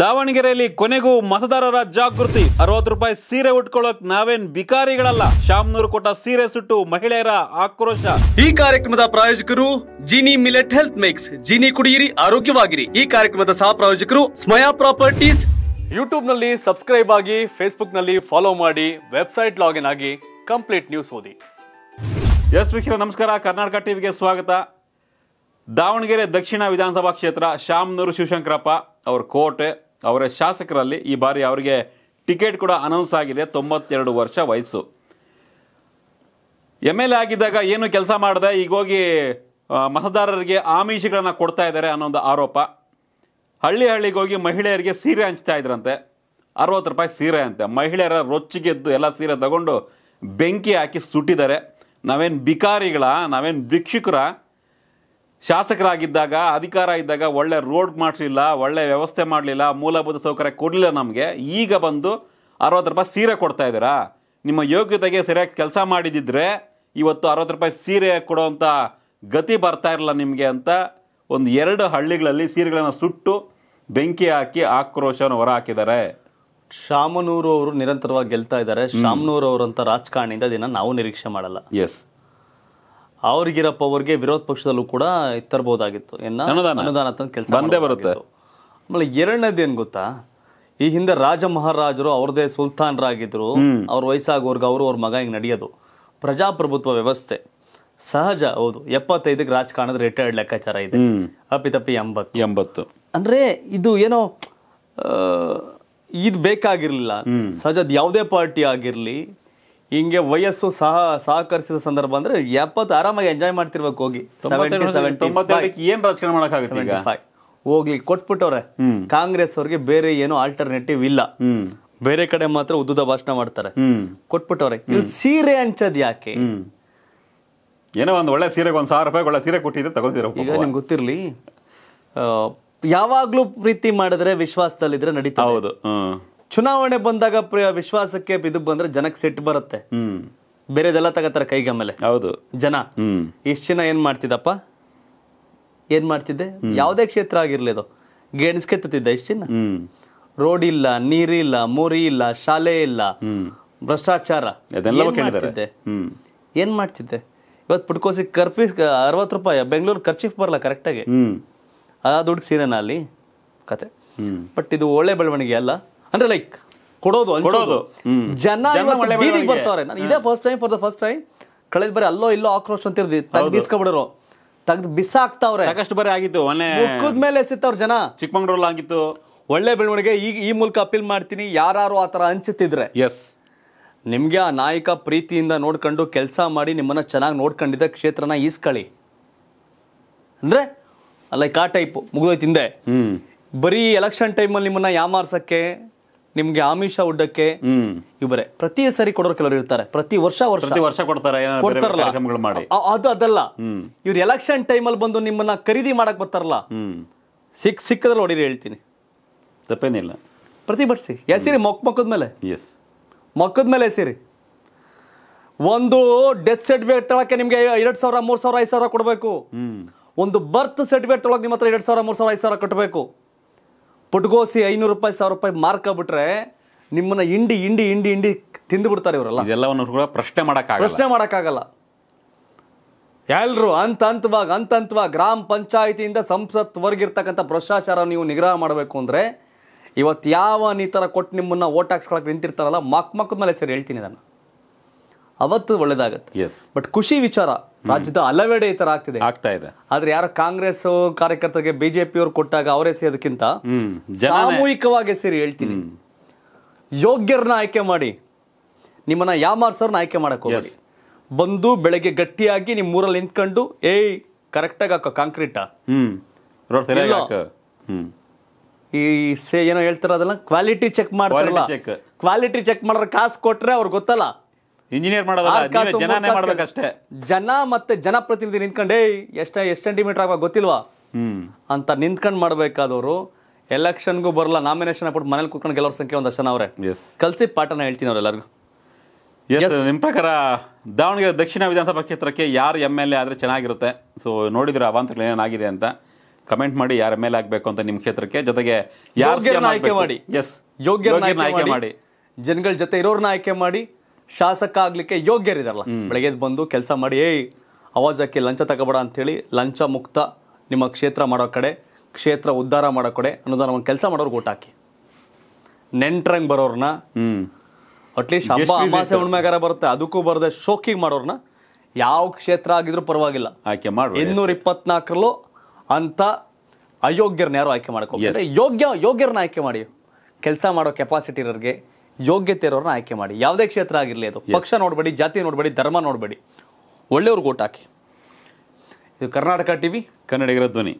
ದಾವಣಗೆರೆಯಲ್ಲಿ ಕೊನೆಗೂ ಮತದಾರರ ಜಾಗೃತಿ ಅರವತ್ತು ರೂಪಾಯಿ ಸೀರೆ ಉಟ್ಕೊಳ್ಳೋಕ್ ನಾವೇನ್ ಬಿಕಾರಿಗಳಲ್ಲ ಶಾಮ್ನೂರು ಕೊಟ್ಟ ಸೀರೆ ಸುಟ್ಟು ಮಹಿಳೆಯರ ಆಕ್ರೋಶ ಈ ಕಾರ್ಯಕ್ರಮದ ಪ್ರಾಯೋಜಕರು Jini millet health mix Jini ಕುಡಿಯಿರಿ ಆರೋಗ್ಯವಾಗಿರಿ ಈ ಕಾರ್ಯಕ್ರಮದ ಸಹ ಪ್ರಾಯೋಜಕರು ಸ್ಮಯಾ ಪ್ರಾಪರ್ಟೀಸ್ ಯೂಟ್ಯೂಬ್ ನಲ್ಲಿ ಸಬ್ಸ್ಕ್ರೈಬ್ ಆಗಿ ಫೇಸ್ಬುಕ್ ನಲ್ಲಿ ಫಾಲೋ ಮಾಡಿ ವೆಬ್ಸೈಟ್ ಲಾಗಿನ್ ಆಗಿ ಕಂಪ್ಲೀಟ್ ನ್ಯೂಸ್ ಓದಿ ಎಸ್ ವಿಕಿರ ನಮಸ್ಕಾರ ಕರ್ನಾಟಕ ಟಿವಿಗೆ ಸ್ವಾಗತ ದಾವಣಗೆರೆ ದಕ್ಷಿಣ ವಿಧಾನಸಭಾ ಕ್ಷೇತ್ರ ಶಾಮನೂರು ಶಿವಶಂಕರಪ್ಪ ಅವ್ರ ಕೋಟೆ ಅವರ ಶಾಸಕರಲ್ಲಿ ಈ ಬಾರಿ ಅವರಿಗೆ ಟಿಕೆಟ್ ಕೂಡ ಅನೌನ್ಸ್ ಆಗಿದೆ ತೊಂಬತ್ತೆರಡು ವರ್ಷ ವಯಸ್ಸು ಎಮ್ ಎಲ್ ಎ ಆಗಿದ್ದಾಗ ಏನು ಕೆಲಸ ಮಾಡಿದೆ ಈಗ ಹೋಗಿ ಮತದಾರರಿಗೆ ಆಮಿಷಗಳನ್ನು ಕೊಡ್ತಾ ಇದ್ದಾರೆ ಅನ್ನೋ ಒಂದು ಆರೋಪ ಹಳ್ಳಿ ಹಳ್ಳಿಗೆ ಹೋಗಿ ಮಹಿಳೆಯರಿಗೆ ಸೀರೆ ಹಂಚ್ತಾ ಇದ್ರಂತೆ ಅರವತ್ತು ರೂಪಾಯಿ ಸೀರೆ ಅಂತೆ ಮಹಿಳೆಯರ ರೊಚ್ಚಿಗೆದ್ದು ಎಲ್ಲ ಸೀರೆ ತಗೊಂಡು ಬೆಂಕಿ ಹಾಕಿ ಸುಟ್ಟಿದ್ದಾರೆ ನಾವೇನು ಬಿಕಾರಿಗಳ ನಾವೇನು ಭಿಕ್ಷುಕರ ಶಾಸಕರಾಗಿದ್ದಾಗ ಅಧಿಕಾರ ಇದ್ದಾಗ ಒಳ್ಳೆ ರೋಡ್ ಮಾಡಲಿಲ್ಲ ಒಳ್ಳೆ ವ್ಯವಸ್ಥೆ ಮಾಡಲಿಲ್ಲ ಮೂಲಭೂತ ಸೌಕರ್ಯ ಕೊಡಲಿಲ್ಲ ನಮಗೆ ಈಗ ಬಂದು ಅರವತ್ತು ರೂಪಾಯಿ ಸೀರೆ ಕೊಡ್ತಾ ಇದ್ದೀರಾ ನಿಮ್ಮ ಯೋಗ್ಯತೆಗೆ ಸರಿಯಾಗಿ ಕೆಲಸ ಮಾಡಿದ್ದಿದ್ರೆ ಇವತ್ತು ಅರವತ್ತು ರೂಪಾಯಿ ಸೀರೆ ಕೊಡೋವಂಥ ಗತಿ ಬರ್ತಾ ಇರಲ್ಲ ನಿಮಗೆ ಅಂತ ಒಂದು ಎರಡು ಹಳ್ಳಿಗಳಲ್ಲಿ ಸೀರೆಗಳನ್ನು ಸುಟ್ಟು ಬೆಂಕಿ ಹಾಕಿ ಆಕ್ರೋಶವನ್ನು ಹೊರ ಹಾಕಿದ್ದಾರೆ ಶಾಮನೂರು ಅವರು ನಿರಂತರವಾಗಿ ಗೆಲ್ತಾ ಇದ್ದಾರೆ ಶಾಮನೂರು ಅವರಂತ ರಾಜಕಾರಣಿಯಿಂದ ದಿನ ನಾವು ನಿರೀಕ್ಷೆ ಮಾಡಲ್ಲ ಎಸ್ ಅವ್ರಿಗಿರಪ್ಪ ಅವ್ರಿಗೆ ವಿರೋಧ ಪಕ್ಷದಲ್ಲೂ ಕೂಡ ತರಬಹುದಾಗಿತ್ತು ಅನುದಾನ ಕೆಲಸ ಬಂದೇ ಬರುತ್ತೆ ಆಮೇಲೆ ಎರಡನೇದು ಏನ್ ಗೊತ್ತಾ ಈ ಹಿಂದೆ ರಾಜ ಮಹಾರಾಜರು ಅವ್ರದೇ ಸುಲ್ತಾನರಾಗಿದ್ರು ಅವ್ರ ವಯಸ್ಸಾಗೋರ್ಗ ಅವರು ಅವ್ರ ಮಗ ಹಿಂಗೆ ನಡೆಯೋದು ಪ್ರಜಾಪ್ರಭುತ್ವ ವ್ಯವಸ್ಥೆ ಸಹಜ ಹೌದು ಎಪ್ಪತ್ತೈದಕ್ಕೆ ರಾಜಕಾರಣದ ರಿಟೈರ್ಡ್ ಲೆಕ್ಕಾಚಾರ ಇದೆ ಅಪ್ಪಿತಪ್ಪಿ ಎಂಬತ್ತು ಎಂಬತ್ತು ಅಂದ್ರೆ ಇದು ಏನೋ ಇದು ಬೇಕಾಗಿರ್ಲಿಲ್ಲ ಸಹಜದ ಯಾವುದೇ ಪಾರ್ಟಿ ಆಗಿರ್ಲಿ ಹಿಂಗೆ ವಯಸ್ಸು ಸಹ ಸಹಕರಿಸಿದ ಸಂದರ್ಭ ಅಂದ್ರೆ ಎಪ್ಪತ್ತು ಆರಾಮಾಗಿ ಎಂಜಾಯ್ ಮಾಡ್ತಿರ್ಬೇಕು ಹೋಗಿ ಏನ್ ರಾಜಕಾರಣ ಮಾಡಕ್ಕಾಗುತ್ತೆ ಹೋಗ್ಲಿ ಕೊಟ್ಬಿಟ್ಟವ್ರೆ ಕಾಂಗ್ರೆಸ್ ಅವ್ರಿಗೆ ಬೇರೆ ಏನು ಆಲ್ಟರ್ನೇಟಿವ್ ಇಲ್ಲ ಬೇರೆ ಕಡೆ ಮಾತ್ರ ಉದ್ದುದ ಭಾಷಣ ಮಾಡ್ತಾರೆ ಕೊಟ್ಬಿಟ್ಟವ್ರೆ ಸೀರೆ ಹಂಚದ್ ಯಾಕೆ ಏನೋ ಒಂದು ಒಳ್ಳೆ ಸೀರೆಗೆ ಒಂದ್ ಸಾವಿರ ರೂಪಾಯಿ ಒಳ್ಳೆ ಸೀರೆ ಕೊಟ್ಟಿದ್ರೆ ತಗೊಂಡಿರೋ ಈಗ ನಿಮ್ಗೆ ಗೊತ್ತಿರಲಿ ಯಾವಾಗ್ಲೂ ಪ್ರೀತಿ ಮಾಡಿದ್ರೆ ವಿಶ್ವಾಸದಲ್ಲಿದ್ರೆ ನಡೀತಾ ಹೌದು ಚುನಾವಣೆ ಬಂದಾಗ ವಿಶ್ವಾಸಕ್ಕೆ ಇದು ಬಂದ್ರೆ ಜನಕ್ಕೆ ಸೆಟ್ ಬರುತ್ತೆ ಬೇರೆದೆಲ್ಲ ತಗೋತಾರೆ ಕೈಗೆ ಆಮೇಲೆ ಹೌದು ಜನ ಇಷ್ಟು ಜನ ಏನ್ ಮಾಡ್ತಿದ್ದಪ್ಪ ಏನ್ ಮಾಡ್ತಿದ್ದೆ ಯಾವುದೇ ಕ್ಷೇತ್ರ ಆಗಿರ್ಲಿ ಅದು ಗೆಣಸ್ಕೆತ್ತಿದ್ದ ಇಷ್ಟು ಜನ ರೋಡ್ ಇಲ್ಲ ನೀರಿಲ್ಲ ಮೋರಿ ಇಲ್ಲ ಶಾಲೆ ಇಲ್ಲ ಭ್ರಷ್ಟಾಚಾರ ಏನ್ ಮಾಡ್ತಿದ್ದೆ ಇವತ್ತು ಪುಟ್ಕೋಸಿ ಕರ್ಫಿ ಅರವತ್ ರೂಪಾಯಿ ಬೆಂಗಳೂರು ಖರ್ಚಿಫ್ ಬರಲ್ಲ ಕರೆಕ್ಟಾಗಿ ಆ ದುಡ್ಡು ಸೀರೆನಾ ಅಲ್ಲಿ ಕತೆ ಬಟ್ ಇದು ಒಳ್ಳೆ ಬೆಳವಣಿಗೆ ಅಲ್ಲ ಅಂದ್ರೆ ಲೈಕ್ ಕೊಡೋದು ಕೊಡೋದು ಜನ ಬೀದಿಗೆ ಬರ್ತಾವ್ರೆ ನಾನು ಇದೇ first time for the first time ಕಳೆದ ಬರೀ ಅಲ್ಲೋ ಇಲ್ಲೋ ಆಕ್ರೋಶ ಅಂತ ಇರ್ದಿ ಬಿಡೋರು ತಗ್ದು ಬಿಸಾಕ್ತಾವ್ರೆ ಸಾಕಷ್ಟು ಬರೀ ಆಗಿತ್ತು ಮೊನ್ನೆ ಮುಕ್ಕದ ಮೇಲೆ ಎಸಿತ್ತವ್ರ ಜನ ಚಿಕ್ಕಮಂಗ್ಳೂರಲ್ಲಿ ಆಗಿತ್ತು ಒಳ್ಳೆ ಬೆಳವಣಿಗೆ ಈಗ ಈ ಮೂಲಕ ಅಪೀಲ್ ಮಾಡ್ತೀನಿ ಯಾರು ಆ ಥರ ಹಂಚುತ್ತಿದ್ರೆ ಎಸ್ ನಿಮಗೆ ಆ ನಾಯಕ ಪ್ರೀತಿಯಿಂದ ನೋಡ್ಕೊಂಡು ಕೆಲಸ ಮಾಡಿ ನಿಮ್ಮನ್ನ ಚೆನ್ನಾಗಿ ನೋಡ್ಕೊಂಡಿದ್ದ ಕ್ಷೇತ್ರನ ಈಸ್ಕಳಿ ಅಂದ್ರೆ ಲೈಕ್ ಆ ಟೈಪ್ ಮುಗ್ದೋಯ್ತು ಹಿಂದೆ ಬರೀ ಎಲೆಕ್ಷನ್ ಟೈಮಲ್ಲಿ ನಿಮ್ಮನ್ನು ಯಾಮಾರ್ಸೋಕ್ಕೆ ನಿಮ್ಗೆ ಆಮಿಷ ಉಡ್ಡಕ್ಕೆ ಇವರೇ ಪ್ರತಿ ಸರಿ ಕೊಡೋರು ಕೆಲವರು ಇರ್ತಾರೆ ಪ್ರತಿ ವರ್ಷ ವರ್ಷ ಕೊಡ್ತಾರೆ ಅದು ಅದಲ್ಲ ಇವ್ರು ಎಲೆಕ್ಷನ್ ಟೈಮಲ್ಲಿ ಬಂದು ನಿಮ್ಮನ್ನ ಖರೀದಿ ಮಾಡಕ್ ಬರ್ತಾರಲ್ಲ ಸಿಕ್ ಸಿಕ್ಕದಲ್ಲಿ ಹೊಡೀರಿ ಹೇಳ್ತೀನಿ ತಪ್ಪೇನಿಲ್ಲ ಪ್ರತಿಭಟಿಸಿ ಎಸಿರಿ ಮೊಕ್ ಮಕ್ಕದ ಮೇಲೆ ಎಸ್ ಮಕ್ಕದ ಮೇಲೆ ಎಸಿರಿ ಒಂದು ಡೆತ್ ಸರ್ಟಿಫಿಕೇಟ್ ತೊಳಕ್ಕೆ ನಿಮ್ಗೆ ಎರಡ್ ಸಾವಿರ ಮೂರ್ ಸಾವಿರ ಐದು ಸಾವಿರ ಕೊಡಬೇಕು ಒಂದು ಬರ್ತ್ ಸರ್ಟಿಫಿಕೇಟ್ ತೊಳಗೆ ನಿಮ್ಮ ಹತ್ರ ಎರಡ್ ಸಾವಿರ ಮೂರ್ ಸಾವಿರ ಐದು ಸಾವಿರ ಕಟ್ಟಬೇಕು ಪುಟ್ಗೋಸಿ ಐನೂರು ರೂಪಾಯಿ ಸಾವಿರ ರೂಪಾಯಿ ಮಾರ್ಕೊಬಿಟ್ರೆ ನಿಮ್ಮನ್ನ ಹಿಂಡಿ ಹಿಂಡಿ ಹಿಂಡಿ ಹಿಂಡಿ ತಿಂದು ಬಿಡ್ತಾರೆ ಇವರೆಲ್ಲ ಇದೆಲ್ಲವನ್ನು ಕೂಡ ಪ್ರಶ್ನೆ ಮಾಡೋಕ್ಕಾಗಲ್ಲ ಪ್ರಶ್ನೆ ಮಾಡೋಕ್ಕಾಗಲ್ಲ ಎಲ್ರು ಅಂತ ಹಂತವಾಗಿ ಹಂತ ಹಂತವಾಗಿ ಗ್ರಾಮ ಪಂಚಾಯಿತಿಯಿಂದ ಸಂಸತ್ವರೆಗಿರ್ತಕ್ಕಂಥ ಭ್ರಷ್ಟಾಚಾರ ನೀವು ನಿಗ್ರಹ ಮಾಡಬೇಕು ಅಂದರೆ ಇವತ್ತು ಯಾವ ನೀತರ ಕೊಟ್ಟು ನಿಮ್ಮನ್ನ ಓಟ್ ಹಾಕ್ಸ್ಕೊಳಕ್ಕೆ ನಿಂತಿರ್ತಾರಲ್ಲ ಮಕ್ ಮಕ್ಕದ ಮೇಲೆ ಸರಿ ಹೇಳ್ತೀನಿ ನಾನು ಅವತ್ತು ಒಳ್ಳೇದಾಗುತ್ತೆ ಬಟ್ ಖುಷಿ ವಿಚಾರ ರಾಜ್ಯದ ಹಲವೆಡೆ ಈ ತರ ಆಗ್ತಿದೆ ಆಗ್ತಾ ಇದೆ ಆದ್ರೆ ಯಾರು ಕಾಂಗ್ರೆಸ್ ಕಾರ್ಯಕರ್ತರಿಗೆ ಬಿಜೆಪಿ ಅವರು ಕೊಟ್ಟಾಗ ಅವರೇ ಸೇದಕ್ಕಿಂತ ಸಾಮೂಹಿಕವಾಗಿ ಸೇರಿ ಹೇಳ್ತೀನಿ ಯೋಗ್ಯರನ್ನ ಆಯ್ಕೆ ಮಾಡಿ ನಿಮ್ಮನ್ನ ಯಾಮಾರ್ಸೋರ್ನ ಆಯ್ಕೆ ಮಾಡಕ್ ಹೋಗಿ ಬಂದು ಬೆಳಗ್ಗೆ ಗಟ್ಟಿಯಾಗಿ ನಿಮ್ ಊರಲ್ಲಿ ನಿಂತ್ಕೊಂಡು ಏಯ್ ಕರೆಕ್ಟಾಗಿ ಹಾಕೋ ಕಾಂಕ್ರೀಟ್ ಈ ಸೇ ಏನೋ ಹೇಳ್ತಾರ ಕ್ವಾಲಿಟಿ ಚೆಕ್ ಮಾಡ್ತಾರಲ್ಲ ಕ್ವಾಲಿಟಿ ಚೆಕ್ ಮಾಡೋರ್ ಕಾಸು ಕೊಟ್ರೆ ಅವ್ರಿಗೆ ಗೊತ್ತಲ್ಲ ಇಂಜಿನಿಯರ್ ಮಾಡೋದಲ್ಲ ಜನನೇ ಮಾಡ್ಬೇಕಷ್ಟೇ ಜನ ಮತ್ತೆ ಜನಪ್ರತಿನಿಧಿ ನಿಂತ್ಕೊಂಡೇ ಎಷ್ಟ ಎಷ್ಟು ಸೆಂಟಿಮೀಟರ್ ಆಗೋ ಗೊತ್ತಿಲ್ವಾ ಅಂತ ನಿಂತ್ಕೊಂಡು ಮಾಡ್ಬೇಕಾದವರು ಎಲೆಕ್ಷನ್ಗೂ ಬರಲ್ಲ ನಾಮಿನೇಷನ್ ಹಾಕ್ಬಿಟ್ಟು ಮನೇಲಿ ಕೂತ್ಕೊಂಡು ಗೆಲ್ಲೋರ್ ಸಂಖ್ಯೆ ಒಂದಷ್ಟು ಜನ ಅವರೇ ಕಲ್ಸಿ ಪಾಠನ ಹೇಳ್ತೀನಿ ಅವ್ರೆಲ್ಲರಿಗೂ ಎಸ್ ನಿಮ್ಮ ಪ್ರಕಾರ ದಾವಣಗೆರೆ ದಕ್ಷಿಣ ವಿಧಾನಸಭಾ ಕ್ಷೇತ್ರಕ್ಕೆ ಯಾರು ಎಮ್ ಎಲ್ ಎ ಆದರೆ ಚೆನ್ನಾಗಿರುತ್ತೆ ಸೊ ನೋಡಿದ್ರೆ ಅವಾಂತರಗಳು ಏನಾಗಿದೆ ಅಂತ ಕಮೆಂಟ್ ಮಾಡಿ ಯಾರು ಎಮ್ ಎಲ್ ಎ ಆಗಬೇಕು ಅಂತ ನಿಮ್ಮ ಕ್ಷೇತ್ರಕ್ಕೆ ಜೊತೆಗೆ ಯಾರು ಆಯ್ಕೆ ಮಾಡಿ ಎಸ್ ಯೋಗ್ಯ ಆಯ್ಕೆ ಮಾಡಿ ಜನಗಳ ಜೊತೆ ಇರೋರನ್ನ ಆಯ್ಕೆ ಮಾಡಿ ಶಾಸಕ ಆಗ್ಲಿಕ್ಕೆ ಯೋಗ್ಯರಿದಾರಲ್ಲ ಬೆಳಗ್ಗೆ ಬಂದು ಕೆಲಸ ಮಾಡಿ ಏಯ್ ಅವಾಜಕ್ಕೆ ಲಂಚ ತಗೋಬೇಡ ಹೇಳಿ ಲಂಚ ಮುಕ್ತ ನಿಮ್ಮ ಕ್ಷೇತ್ರ ಮಾಡೋ ಕಡೆ ಕ್ಷೇತ್ರ ಉದ್ಧಾರ ಮಾಡೋ ಕಡೆ ಅನ್ನೋದನ್ನ ಒಂದು ಕೆಲಸ ಮಾಡೋರು ಹಾಕಿ ನೆಂಟ್ರಂಗ್ ಬರೋರ್ನ ಅಟ್ಲೀಸ್ಟ್ ಹಬ್ಬ ಅಮಾಸೆ ಬರುತ್ತೆ ಅದಕ್ಕೂ ಬರದೆ ಶೋಕಿಗೆ ಮಾಡೋರ್ನ ಯಾವ ಕ್ಷೇತ್ರ ಆಗಿದ್ರು ಪರವಾಗಿಲ್ಲ ಆಯ್ಕೆ ಮಾಡಿ ಇನ್ನೂರ ಇಪ್ಪತ್ನಾಲ್ಕರಲ್ಲೂ ಅಂತ ಅಯೋಗ್ಯರನ್ನ ಯಾರು ಆಯ್ಕೆ ಮಾಡ್ಕೊಂಡು ಯೋಗ್ಯ ಯೋಗ್ಯರನ್ನ ಆಯ್ಕೆ ಮಾಡಿ ಕೆಲಸ ಮಾಡೋ ಕೆಪಾಸಿಟಿ ಇರೋರಿಗೆ ಯೋಗ್ಯತೆ ಇರೋರನ್ನ ಆಯ್ಕೆ ಮಾಡಿ ಯಾವುದೇ ಕ್ಷೇತ್ರ ಆಗಿರಲಿ ಅದು ಪಕ್ಷ ನೋಡಬೇಡಿ ಜಾತಿ ನೋಡಬೇಡಿ ಧರ್ಮ ನೋಡಬೇಡಿ ಒಳ್ಳೆಯವ್ರಿಗೆ ಓಟ್ ಹಾಕಿ ಇದು ಕರ್ನಾಟಕ ಟಿ ವಿ ಕನ್ನಡಿಗರ ಧ್ವನಿ